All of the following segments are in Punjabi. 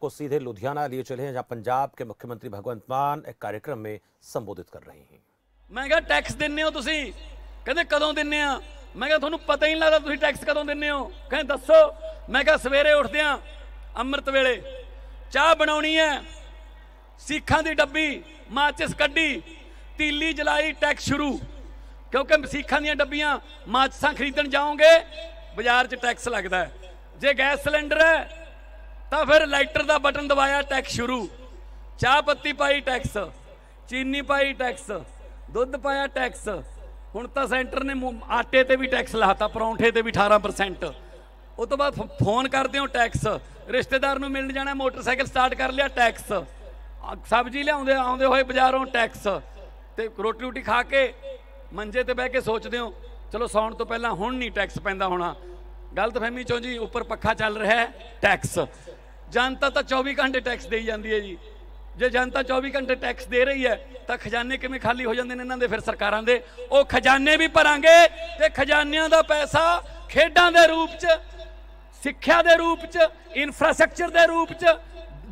को सीधे लुधियाना लिए चले हैं जहां पंजाब के मुख्यमंत्री भगवंत मान एक कार्यक्रम में संबोधित कर रहे हैं ਮੈਂ ਕਿਹਾ ਟੈਕਸ ਦਿੰਨੇ ਹੋ ਤੁਸੀਂ ਕਹਿੰਦੇ ਕਦੋਂ ਦਿੰਨੇ ਆ ਮੈਂ ਕਿਹਾ ਤੁਹਾਨੂੰ ਪਤਾ ਹੀ ਨਹੀਂ ਲੱਗਦਾ ਤੁਸੀਂ ਟੈਕਸ ਕਦੋਂ ਦਿੰਨੇ ਹੋ ਕਹਿੰਦੇ ਦੱਸੋ ਮੈਂ ਕਿਹਾ ਸਵੇਰੇ ਉੱਠਦੇ ਆ ਅੰਮ੍ਰਿਤ ਵੇਲੇ ਚਾਹ ਬਣਾਉਣੀ ਹੈ ਸਿੱਖਾਂ ਦੀ ਡੱਬੀ ਮਾਚਿਸ ਕੱਢੀ ਤੀਲੀ ਜਲਾਈ ਟੈਕਸ ਸ਼ੁਰੂ ਕਿਉਂਕਿ ਸਿੱਖਾਂ ਦੀਆਂ ਡੱਬੀਆਂ ਮਾਚਿਸਾਂ ਖਰੀਦਣ ਜਾਓਗੇ ਬਾਜ਼ਾਰ 'ਚ ਟੈਕਸ ਲੱਗਦਾ ਜੇ ਗੈਸ ਸਿਲੰਡਰ ਹੈ ਤਾਂ ਫਿਰ ਲਾਈਟਰ ਦਾ ਬਟਨ ਦਬਾਇਆ ਟੈਕਸ ਸ਼ੁਰੂ ਚਾਹ ਪੱਤੀ ਪਾਈ ਟੈਕਸ ਚੀਨੀ ਪਾਈ ਟੈਕਸ ਦੁੱਧ ਪਾਇਆ ਟੈਕਸ ਹੁਣ ਤਾਂ ਸੈਂਟਰ ਨੇ ਆਟੇ ਤੇ ਵੀ ਟੈਕਸ ਲਾਤਾ ਪਰੌਂਠੇ ਤੇ ਵੀ 18% ਉਸ ਤੋਂ ਬਾਅਦ ਫੋਨ ਕਰਦੇ ਹੋ ਟੈਕਸ ਰਿਸ਼ਤੇਦਾਰ ਨੂੰ ਮਿਲਣ ਜਾਣਾ ਮੋਟਰਸਾਈਕਲ ਸਟਾਰਟ ਕਰ ਲਿਆ ਟੈਕਸ ਸਬਜ਼ੀ ਲਿਆਉਂਦੇ ਆਉਂਦੇ ਹੋਏ ਬਾਜ਼ਾਰੋਂ ਟੈਕਸ ਤੇ ਰੋਟੀ ਰੋਟੀ ਖਾ ਕੇ ਮੰਜੇ ਤੇ ਬਹਿ ਕੇ ਸੋਚਦੇ ਹੋ ਚਲੋ ਸੌਣ ਤੋਂ ਪਹਿਲਾਂ ਹੁਣ ਨਹੀਂ ਟੈਕਸ ਪੈਂਦਾ ਹੋਣਾ ਗਲਤਫਹਿਮੀ ਚੋਂ ਜੀ ਉੱਪਰ ਪੱਖਾ ਚੱਲ ਰਿਹਾ ਹੈ ਟੈਕਸ ਜਨਤਾ ਤਾਂ 24 ਘੰਟੇ ਟੈਕਸ ਦੇਈ ਜਾਂਦੀ ਹੈ ਜੀ ਜੇ ਜਨਤਾ 24 ਘੰਟੇ ਟੈਕਸ ਦੇ ਰਹੀ ਹੈ ਤਾਂ ਖਜ਼ਾਨੇ ਕਿਵੇਂ ਖਾਲੀ ਹੋ ਜਾਂਦੇ ਨੇ ਇਹਨਾਂ ਦੇ ਫਿਰ ਸਰਕਾਰਾਂ ਦੇ ਉਹ ਖਜ਼ਾਨੇ ਵੀ ਭਰਾਂਗੇ ਤੇ ਖਜ਼ਾਨਿਆਂ ਦਾ ਪੈਸਾ ਖੇਡਾਂ ਦੇ ਰੂਪ 'ਚ ਸਿੱਖਿਆ ਦੇ ਰੂਪ 'ਚ ਇਨਫਰਾਸਟ੍ਰਕਚਰ ਦੇ ਰੂਪ 'ਚ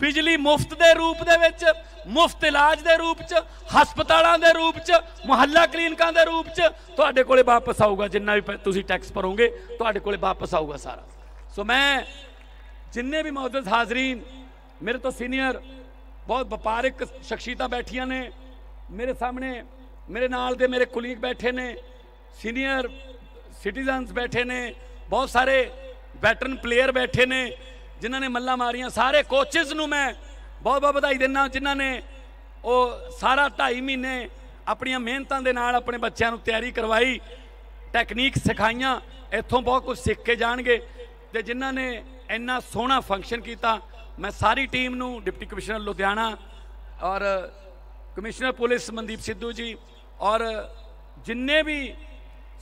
ਬਿਜਲੀ ਮੁਫਤ ਦੇ ਰੂਪ ਦੇ ਵਿੱਚ ਮੁਫਤ ਇਲਾਜ ਦੇ ਰੂਪ 'ਚ ਹਸਪਤਾਲਾਂ ਦੇ ਰੂਪ 'ਚ ਮੁਹੱਲਾ ਕਲੀਨਿਕਾਂ ਦੇ ਰੂਪ 'ਚ ਤੁਹਾਡੇ ਕੋਲੇ ਵਾਪਸ ਆਊਗਾ ਜਿੰਨਾ ਵੀ ਤੁਸੀਂ ਟੈਕਸ ਭਰੋਗੇ ਤੁਹਾਡੇ ਕੋਲੇ ਵਾਪਸ ਆਊਗਾ ਸਾਰਾ ਸੋ ਮੈਂ ਜਿੰਨੇ ਵੀ ਮੌਜੂਦ ਹਾਜ਼ਰੀਨ ਮੇਰੇ ਤੋਂ ਸੀਨੀਅਰ ਬਹੁਤ ਵਪਾਰਿਕ ਸ਼ਖਸੀਅਤਾਂ ਬੈਠੀਆਂ ਨੇ ਮੇਰੇ ਸਾਹਮਣੇ ਮੇਰੇ ਨਾਲ ਦੇ ਮੇਰੇ ਕੁਲੀਗ ਬੈਠੇ ਨੇ ਸੀਨੀਅਰ ਸਿਟੀਜ਼ਨਸ ਬੈਠੇ ਨੇ ਬਹੁਤ ਸਾਰੇ ਵੈਟਰਨ ਪਲੇਅਰ ਬੈਠੇ ਨੇ ਜਿਨ੍ਹਾਂ ਨੇ ਮੱਲਾ ਮਾਰੀਆਂ ਸਾਰੇ ਕੋਚਸ ਨੂੰ ਮੈਂ ਬਹੁਤ ਬਹੁਤ ਵਧਾਈ ਦਿੰਨਾ ਜਿਨ੍ਹਾਂ ਨੇ ਉਹ ਸਾਰਾ 2.5 ਮਹੀਨੇ ਆਪਣੀਆਂ ਮਿਹਨਤਾਂ ਦੇ ਨਾਲ ਆਪਣੇ ਬੱਚਿਆਂ ਨੂੰ ਤਿਆਰੀ ਕਰਵਾਈ ਟੈਕਨੀਕ ਸਿਖਾਈਆਂ ਇੱਥੋਂ ਬਹੁਤ ਕੁਝ ਸਿੱਖ ਕੇ ਜਾਣਗੇ ਤੇ ਜਿਨ੍ਹਾਂ ਨੇ ਇੰਨਾ ਸੋਹਣਾ ਫੰਕਸ਼ਨ ਕੀਤਾ ਮੈਂ ਸਾਰੀ ਟੀਮ ਨੂੰ ਡਿਪਟੀ ਕਮਿਸ਼ਨਰ ਲੁਧਿਆਣਾ ਔਰ ਕਮਿਸ਼ਨਰ ਪੁਲਿਸ ਮਨਦੀਪ ਸਿੱਧੂ ਜੀ ਔਰ ਜਿੰਨੇ ਵੀ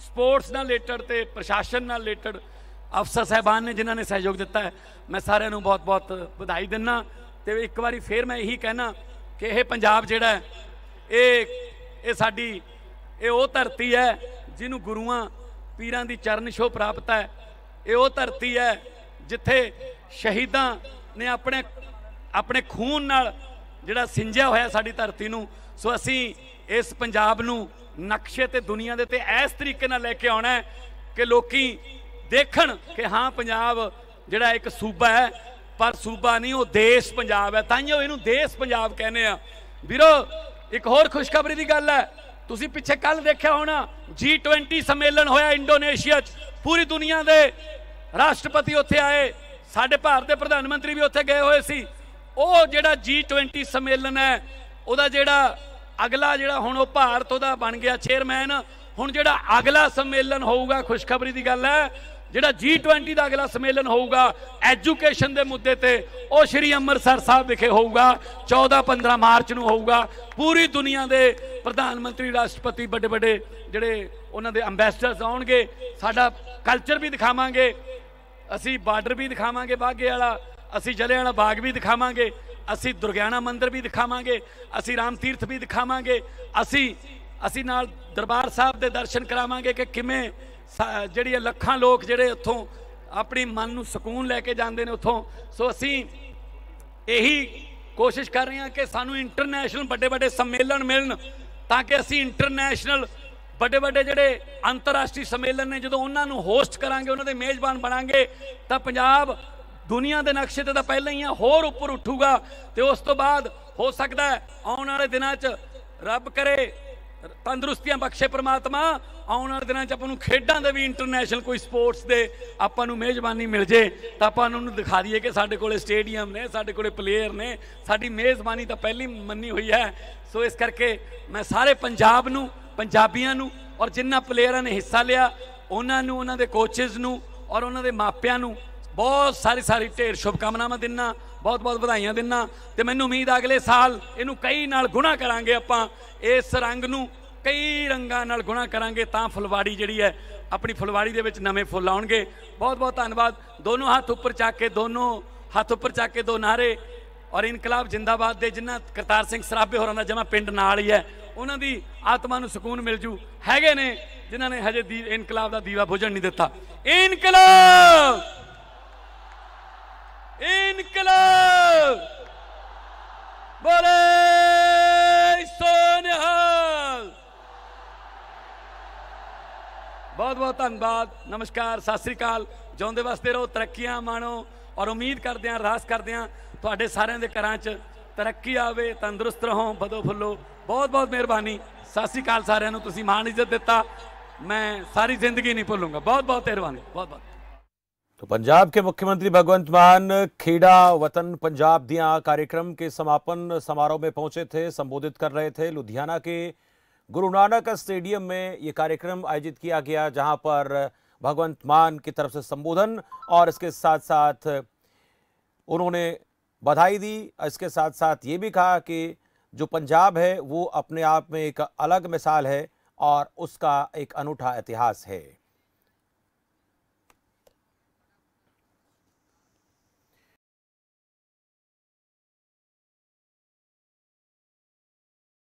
ਸਪੋਰਟਸ ਨਾਲ ਰਿਲੇਟਡ ਤੇ ਪ੍ਰਸ਼ਾਸਨ ਨਾਲ ਰਿਲੇਟਡ ਅਫਸਰ ਸਹਿਬਾਨ ਨੇ ਜਿਨ੍ਹਾਂ ਨੇ ਸਹਿਯੋਗ ਦਿੱਤਾ ਹੈ ਮੈਂ ਸਾਰਿਆਂ ਨੂੰ ਬਹੁਤ-ਬਹੁਤ ਵਧਾਈ ਦਿੰਨਾ ਤੇ ਇੱਕ ਵਾਰੀ ਫੇਰ ਮੈਂ ਇਹੀ ਕਹਿਣਾ ਕਿ ਇਹ ਪੰਜਾਬ ਜਿਹੜਾ ਇਹ ਇਹ ਸਾਡੀ ਇਹ ਉਹ ਧਰਤੀ ਹੈ ਜਿਹਨੂੰ ਗੁਰੂਆਂ ਪੀਰਾਂ ਦੀ ਚਰਨ ਛੋ ਪ੍ਰਾਪਤ ਹੈ ਇਹ ਉਹ ਧਰਤੀ ਹੈ ਜਿੱਥੇ ਸ਼ਹੀਦਾਂ ਨੇ ਆਪਣੇ ਆਪਣੇ ਖੂਨ ਨਾਲ ਜਿਹੜਾ ਸਿੰਜਿਆ ਹੋਇਆ ਸਾਡੀ ਧਰਤੀ ਨੂੰ ਸੋ ਅਸੀਂ ਇਸ ਪੰਜਾਬ ਨੂੰ ਨਕਸ਼ੇ ਤੇ ਦੁਨੀਆ ਦੇ ਤੇ ਇਸ ਤਰੀਕੇ ਨਾਲ ਲੈ ਕੇ ਆਉਣਾ ਹੈ ਕਿ ਲੋਕੀ ਦੇਖਣ ਕਿ ਹਾਂ ਪੰਜਾਬ ਜਿਹੜਾ ਇੱਕ ਸੂਬਾ ਹੈ ਪਰ ਸੂਬਾ ਨਹੀਂ ਉਹ ਦੇਸ਼ ਪੰਜਾਬ ਹੈ ਤਾਂ ਹੀ ਇਹਨੂੰ ਦੇਸ਼ ਪੰਜਾਬ ਕਹਿੰਦੇ ਆ ਵੀਰੋ ਇੱਕ ਹੋਰ ਖੁਸ਼ਖਬਰੀ ਦੀ ਗੱਲ ਹੈ ਤੁਸੀਂ ਪਿੱਛੇ ਕੱਲ ਦੇਖਿਆ ਹੋਣਾ G20 ਸੰਮੇਲਨ ਹੋਇਆ ਇੰਡੋਨੇਸ਼ੀਆ 'ਚ ਪੂਰੀ ਦੁਨੀਆ ਦੇ ਰਾਸ਼ਟਰਪਤੀ ਉੱਥੇ ਆਏ ਸਾਡੇ ਭਾਰਤ ਦੇ ਪ੍ਰਧਾਨ ਮੰਤਰੀ ਵੀ ਉੱਥੇ ਗਏ ਹੋਏ ਸੀ ਉਹ ਜਿਹੜਾ G20 ਸੰਮੇਲਨ ਹੈ ਉਹਦਾ ਜਿਹੜਾ ਅਗਲਾ ਜਿਹੜਾ ਹੁਣ ਉਹ ਭਾਰਤ ਉਹਦਾ ਬਣ ਗਿਆ ਚੇਅਰਮੈਨ ਹੁਣ ਜਿਹੜਾ ਅਗਲਾ ਸੰਮੇਲਨ ਹੋਊਗਾ ਖੁਸ਼ਖਬਰੀ ਦੀ ਗੱਲ ਹੈ ਜਿਹੜਾ G20 ਦਾ ਅਗਲਾ ਸੰਮੇਲਨ ਹੋਊਗਾ ਐਜੂਕੇਸ਼ਨ ਦੇ ਮੁੱਦੇ ਤੇ ਉਹ ਸ਼੍ਰੀ ਅੰਮ੍ਰਿਤਸਰ ਸਾਹਿਬ ਵਿਖੇ ਹੋਊਗਾ 14-15 ਮਾਰਚ ਨੂੰ ਹੋਊਗਾ ਪੂਰੀ ਦੁਨੀਆ ਦੇ ਪ੍ਰਧਾਨ ਮੰਤਰੀ ਰਾਸ਼ਟਰਪਤੀ ਵੱਡੇ ਵੱਡੇ ਜਿਹੜੇ ਉਹਨਾਂ ਦੇ ਐਮਬੈਸਡਰਸ ਆਉਣਗੇ ਸਾਡਾ ਕਲਚਰ ਵੀ ਦਿਖਾਵਾਂਗੇ ਅਸੀਂ ਬਾਰਡਰ ਵੀ ਦਿਖਾਵਾਂਗੇ ਬਾਗੇ ਵਾਲਾ ਅਸੀਂ ਜਲੇ ਵਾਲਾ ਬਾਗ ਵੀ ਦਿਖਾਵਾਂਗੇ ਅਸੀਂ ਦੁਰਗਿਆਣਾ ਮੰਦਿਰ ਵੀ ਦਿਖਾਵਾਂਗੇ ਅਸੀਂ ਰਾਮ ਤੀਰਥ ਵੀ ਦਿਖਾਵਾਂਗੇ ਅਸੀਂ ਅਸੀਂ ਨਾਲ ਦਰਬਾਰ ਸਾਹਿਬ ਦੇ ਦਰਸ਼ਨ ਕਰਾਵਾਂਗੇ ਕਿ ਕਿਵੇਂ ਜਿਹੜੀ ਲੱਖਾਂ ਲੋਕ ਜਿਹੜੇ ਉੱਥੋਂ ਆਪਣੀ ਮਨ ਨੂੰ ਸਕੂਨ ਲੈ ਕੇ ਜਾਂਦੇ ਨੇ ਉੱਥੋਂ ਸੋ ਅਸੀਂ ਇਹੀ ਕੋਸ਼ਿਸ਼ ਕਰ ਰਹੇ ਹਾਂ ਕਿ ਸਾਨੂੰ ਇੰਟਰਨੈਸ਼ਨਲ ਵੱਡੇ ਵੱਡੇ ਸੰਮੇਲਨ ਮਿਲਣ ਤਾਂ ਕਿ ਅਸੀਂ ਇੰਟਰਨੈਸ਼ਨਲ ਵੱਡੇ ਵੱਡੇ ਜਿਹੜੇ ਅੰਤਰਰਾਸ਼ਟਰੀ ਸੰਮੇਲਨ ਨੇ ਜਦੋਂ ਉਹਨਾਂ ਨੂੰ ਹੋਸਟ ਕਰਾਂਗੇ ਉਹਨਾਂ ਦੇ ਮੇਜ਼ਬਾਨ ਬਣਾਂਗੇ ਤਾਂ ਪੰਜਾਬ ਦੁਨੀਆ ਦੇ ਨਕਸ਼ੇ ਤੇ ਤਾਂ ਪਹਿਲਾਂ ਹੀ ਆ ਹੋਰ ਉੱਪਰ ਉੱਠੂਗਾ ਤੇ ਉਸ ਤੋਂ ਬਾਅਦ ਹੋ ਸਕਦਾ ਆਉਣ ਵਾਲੇ ਦਿਨਾਂ 'ਚ ਰੱਬ ਕਰੇ ਤੰਦਰੁਸਤੀਆਂ ਬਖਸ਼ੇ ਪ੍ਰਮਾਤਮਾ ਆਉਣ ਵਾਲੇ ਦਿਨਾਂ 'ਚ ਆਪਾਂ ਨੂੰ ਖੇਡਾਂ ਦੇ ਵੀ ਇੰਟਰਨੈਸ਼ਨਲ ਕੋਈ ਸਪੋਰਟਸ ਦੇ ਆਪਾਂ ਨੂੰ ਮੇਜ਼ਬਾਨੀ ਮਿਲ ਜੇ ਤਾਂ ਆਪਾਂ ਉਹਨੂੰ ਦਿਖਾ ਦਈਏ ਕਿ ਸਾਡੇ ਕੋਲੇ ਸਟੇਡੀਅਮ ਨੇ ਸਾਡੇ ਕੋਲੇ ਪਲੇਅਰ ਨੇ ਸਾਡੀ ਮੇਜ਼ਬਾਨੀ ਤਾਂ ਪਹਿਲੀ ਮੰਨੀ ਹੋਈ ਹੈ ਸੋ ਇਸ ਕਰਕੇ ਮੈਂ ਸਾਰੇ ਪੰਜਾਬ ਨੂੰ ਪੰਜਾਬੀਆਂ ਨੂੰ ਔਰ ਜਿੰਨਾ ਪਲੇਅਰਾਂ ਨੇ ਹਿੱਸਾ ਲਿਆ ਉਹਨਾਂ ਨੂੰ ਉਹਨਾਂ ਦੇ ਕੋਚਸ ਨੂੰ ਔਰ ਉਹਨਾਂ ਦੇ ਮਾਪਿਆਂ ਨੂੰ ਬਹੁਤ ਸਾਰੀ ਸਾਰੀ ਢੇਰ ਸ਼ੁਭਕਾਮਨਾਵਾਂ ਦਿੰਨਾ ਬਹੁਤ-ਬਹੁਤ ਵਧਾਈਆਂ ਦਿੰਨਾ ਤੇ ਮੈਨੂੰ ਉਮੀਦ ਆ ਅਗਲੇ ਸਾਲ ਇਹਨੂੰ ਕਈ ਨਾਲ ਗੁਣਾ ਕਰਾਂਗੇ ਆਪਾਂ ਇਸ ਰੰਗ ਨੂੰ ਕਈ ਰੰਗਾਂ ਨਾਲ ਗੁਣਾ ਕਰਾਂਗੇ ਤਾਂ ਫੁਲਵਾੜੀ ਜਿਹੜੀ ਹੈ ਆਪਣੀ ਫੁਲਵਾੜੀ ਦੇ ਵਿੱਚ ਨਵੇਂ ਫੁੱਲ ਆਉਣਗੇ ਬਹੁਤ-ਬਹੁਤ ਧੰਨਵਾਦ ਦੋਨੋਂ ਹੱਥ ਉੱਪਰ ਚੱਕ ਕੇ ਦੋਨੋਂ ਹੱਥ ਉੱਪਰ ਚੱਕ ਕੇ ਦੋ ਨਾਰੇ ਔਰ ਇਨਕਲਾਬ ਜਿੰਦਾਬਾਦ ਦੇ ਜਿਨ੍ਹਾਂ ਕਰਤਾਰ ਸਿੰਘ ਸਰਾਬੇ ਹੋਰਾਂ ਦਾ ਜਮਾ ਪਿੰਡ ਨਾਲ ਹੀ ਹੈ ਉਹਨਾਂ ਦੀ ਆਤਮਾ ਨੂੰ ਸਕੂਨ ਮਿਲ ਜੂ ਹੈਗੇ ਨੇ ਜਿਨ੍ਹਾਂ ਨੇ ਹਜੇ ਇਨਕਲਾਬ ਦਾ ਦੀਵਾ ਬੁਝਣ ਨਹੀਂ ਦਿੱਤਾ ਇਨਕਲਾਬ ਇਨਕਲਾਬ ਬੋਲੇ ਸੋਨਿਹਾਲ ਬਹੁਤ ਬਹੁਤ ਧੰਨਵਾਦ ਨਮਸਕਾਰ ਸਤਿ ਸ੍ਰੀ ਅਕਾਲ ਜਿਉਂਦੇ ਵਾਸਤੇ ਰਹੋ ਤਰੱਕੀਆਂ ਮਾਣੋ ਔਰ ਉਮੀਦ ਕਰਦੇ ਆਂ ਰਾਸ ਕਰਦੇ ਆਂ ਤੁਹਾਡੇ ਸਾਰਿਆਂ ਦੇ ਘਰਾਂ 'ਚ ਤਰੱਕੀ ਆਵੇ ਤੰਦਰੁਸਤ ਰਹੋ ਬਦੋ ਫੁੱਲੋ ਬਹੁਤ ਬਹੁਤ ਮਿਹਰਬਾਨੀ ਸਤਿ ਸ੍ਰੀ ਅਕਾਲ ਸਾਰਿਆਂ ਨੂੰ ਤੁਸੀਂ ਮਾਣ ਇੱਜ਼ਤ ਦਿੱਤਾ ਮੈਂ ਸਾਰੀ ਜ਼ਿੰਦਗੀ ਨਹੀਂ ਭੁੱਲੂਗਾ ਬਹੁਤ ਬਹੁਤ ਮਿਹਰਬਾਨੀ ਬਹੁਤ ਬਹੁਤ तो पंजाब के मुख्यमंत्री भगवंत मान खेड़ा वतन पंजाब दिया कार्यक्रम के समापन समारोह में पहुंचे थे संबोधित कर रहे थे लुधियाना के गुरु नानक स्टेडियम में ये कार्यक्रम आयोजित किया गया जहां पर भगवंत मान की तरफ से संबोधन और इसके साथ साथ उन्होंने बधाई दी इसके साथ साथ ये भी कहा कि जो पंजाब है वो अपने आप में एक अलग मिसाल है और उसका एक अनूठा इतिहास है